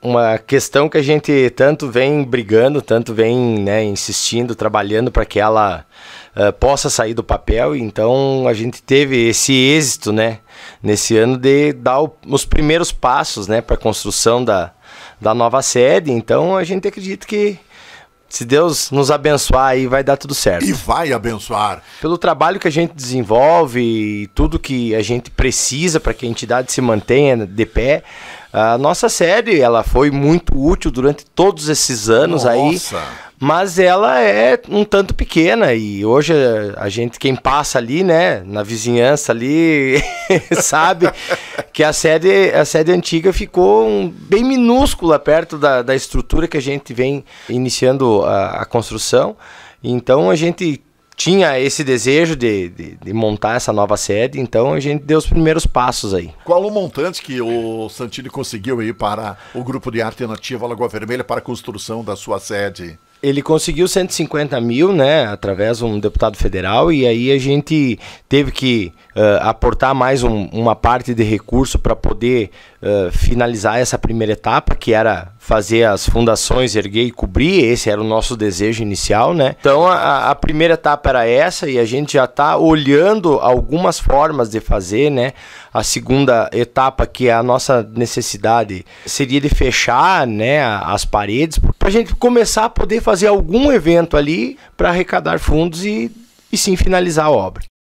uma questão que a gente tanto vem brigando, tanto vem né, insistindo, trabalhando para que ela uh, possa sair do papel. Então a gente teve esse êxito, né, nesse ano de dar o, os primeiros passos, né, para a construção da, da nova sede. Então a gente acredita que se Deus nos abençoar aí, vai dar tudo certo. E vai abençoar. Pelo trabalho que a gente desenvolve e tudo que a gente precisa para que a entidade se mantenha de pé, a nossa série, ela foi muito útil durante todos esses anos nossa. aí, mas ela é um tanto pequena e hoje a gente quem passa ali, né, na vizinhança ali, sabe que a sede a sede antiga ficou um, bem minúscula perto da, da estrutura que a gente vem iniciando a, a construção. Então a gente tinha esse desejo de, de, de, montar essa nova sede, então a gente deu os primeiros passos aí. Qual o montante que o Santini conseguiu aí para o Grupo de Arte Nativa Lagoa Vermelha para a construção da sua sede? ele conseguiu 150 mil, né, através de um deputado federal, e aí a gente teve que uh, aportar mais um, uma parte de recurso para poder uh, finalizar essa primeira etapa, que era fazer as fundações, erguer e cobrir, esse era o nosso desejo inicial, né? Então a, a primeira etapa era essa, e a gente já está olhando algumas formas de fazer, né? A segunda etapa, que é a nossa necessidade, seria de fechar né, as paredes, para a gente começar a poder fazer algum evento ali para arrecadar fundos e, e sim finalizar a obra.